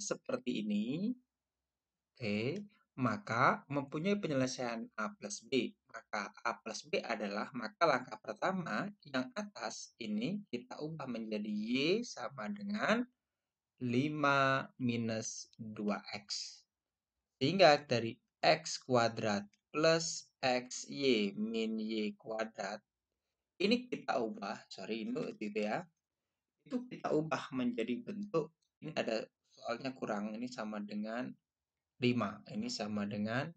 seperti ini, Oke, maka mempunyai penyelesaian A plus B. Maka A plus B adalah, maka langkah pertama yang atas ini kita ubah menjadi Y sama dengan 5 minus 2X. Sehingga dari X kuadrat plus x y min Y kuadrat, ini kita ubah, sorry ini itu ya, itu kita ubah menjadi bentuk, ini ada soalnya kurang. Ini sama dengan 5. Ini sama dengan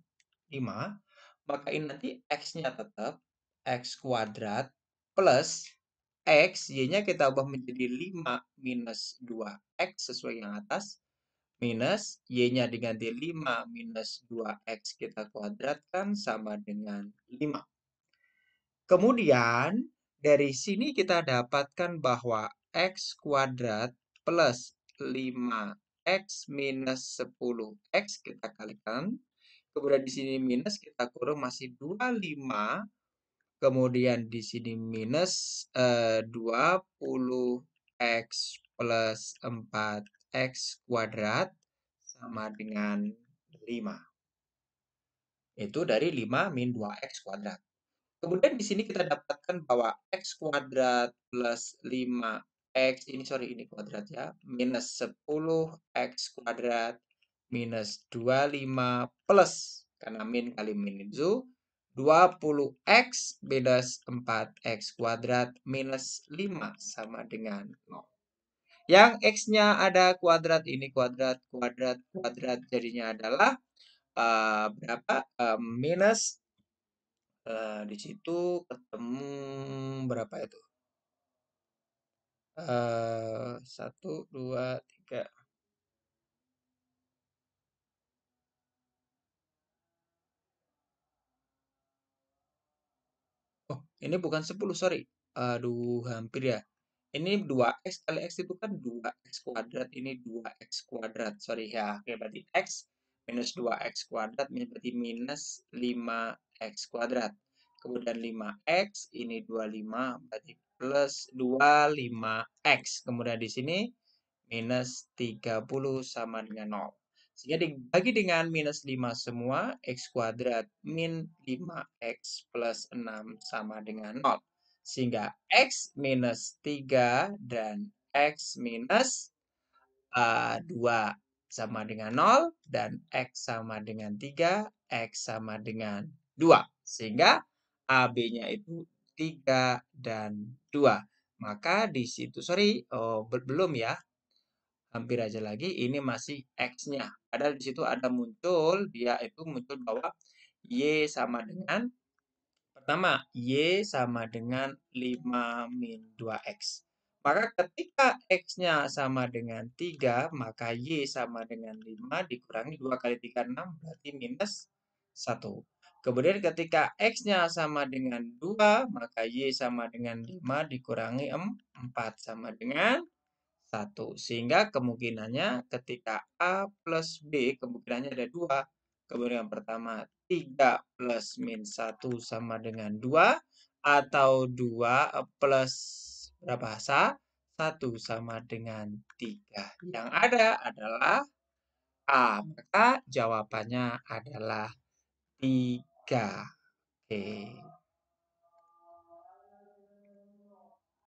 5. Maka ini nanti X-nya tetap X kuadrat plus X, Y-nya kita ubah menjadi 5 minus 2X sesuai yang atas. Minus Y-nya diganti 5 minus 2X kita kuadratkan sama dengan 5. Kemudian dari sini kita dapatkan bahwa X kuadrat plus 5 X minus 10. X kita kalikan. Kemudian di sini minus, kita kurung masih 25. Kemudian di sini minus eh, uh, 20X plus 4X kuadrat sama dengan 5. Itu dari 5 min 2X kuadrat. Kemudian di sini kita dapatkan bahwa X kuadrat plus 5 X ini sorry ini kuadrat ya minus 10X kuadrat minus 25 plus karena min kali min itu 20X minus 4X kuadrat minus 5 sama dengan 0 yang X-nya ada kuadrat ini kuadrat kuadrat kuadrat jadinya adalah uh, berapa uh, minus uh, di situ ketemu berapa itu eh satu, dua, tiga. Oh, ini bukan 10, sorry. Aduh, hampir ya. Ini 2x kali x itu kan 2x kuadrat, ini 2x kuadrat, sorry ya. Oke, berarti x minus 2x kuadrat, berarti minus 5x kuadrat. Kemudian 5x, ini 25, berarti plus 25X. Kemudian di sini minus 30 sama dengan 0. Sehingga dibagi dengan minus 5 semua, X kuadrat min 5X plus 6 sama dengan 0. Sehingga X minus 3 dan X minus uh, 2 sama dengan 0 dan X sama dengan 3, X sama dengan 2. Sehingga AB-nya itu 3, dan 2. Maka di situ, sorry, oh, belum ya. Hampir aja lagi, ini masih X-nya. Padahal di situ ada muncul, dia itu muncul bahwa Y sama dengan, pertama, Y sama dengan 5 min 2X. Maka ketika X-nya sama dengan 3, maka Y sama dengan 5 dikurangi 2 kali 3, 6, berarti minus 1. Kemudian ketika X-nya sama dengan 2, maka Y sama dengan 5 dikurangi 4 sama dengan 1. Sehingga kemungkinannya ketika A plus B, kemungkinannya ada 2. Kemudian yang pertama 3 plus min 1 sama dengan 2. Atau 2 plus berapa? 1 sama dengan 3. Yang ada adalah A. Maka jawabannya adalah pica.